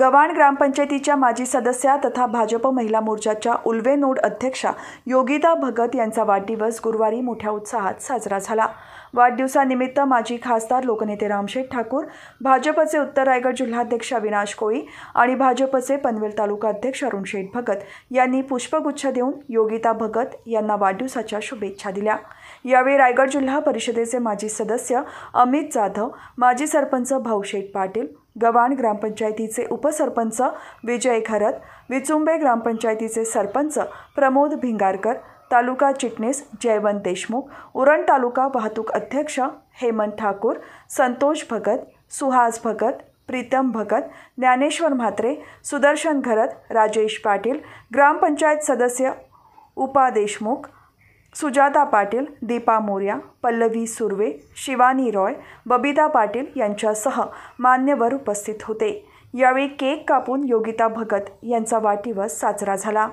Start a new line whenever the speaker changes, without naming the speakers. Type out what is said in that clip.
गव्हाण ग्रामपंचायतीच्या माजी सदस्या तथा भाजप महिला मोर्चाच्या उल्वे नोड अध्यक्षा योगिता भगत यांचा वाढदिवस गुरुवारी मोठ्या उत्साहात साजरा झाला वाढदिवसानिमित्त माजी खासदार लोकनेते रामशेठ ठाकूर भाजपचे उत्तर रायगड जिल्हाध्यक्ष अविनाश कोळी आणि भाजपचे पनवेल तालुका अध्यक्ष अरुण शेठ भगत यांनी पुष्पगुच्छ देऊन योगिता भगत यांना वाढदिवसाच्या शुभेच्छा दिल्या यावेळी रायगड जिल्हा परिषदेचे माजी सदस्य अमित जाधव माजी सरपंच भाऊशेठ पाटील गवाण ग्रामपंचायतीचे उपसरपंच विजय खरत विचुंबे ग्रामपंचायतीचे सरपंच प्रमोद भिंगारकर तालुका चिटणीस जयवंत देशमुख उरण तालुका वाहतूक अध्यक्ष हेमंत ठाकूर संतोष भगत सुहास भगत प्रीतम भगत ज्ञानेश्वर म्हात्रे सुदर्शन घरत राजेश पाटील ग्रामपंचायत सदस्य उपा देशमुख सुजाता पाटील दीपा मोर्या पल्लवी सुर्वे शिवानी रॉय बबिता पाटील यांच्यासह मान्यवर उपस्थित होते यावेळी केक कापून योगिता भगत यांचा वाढदिवस साजरा झाला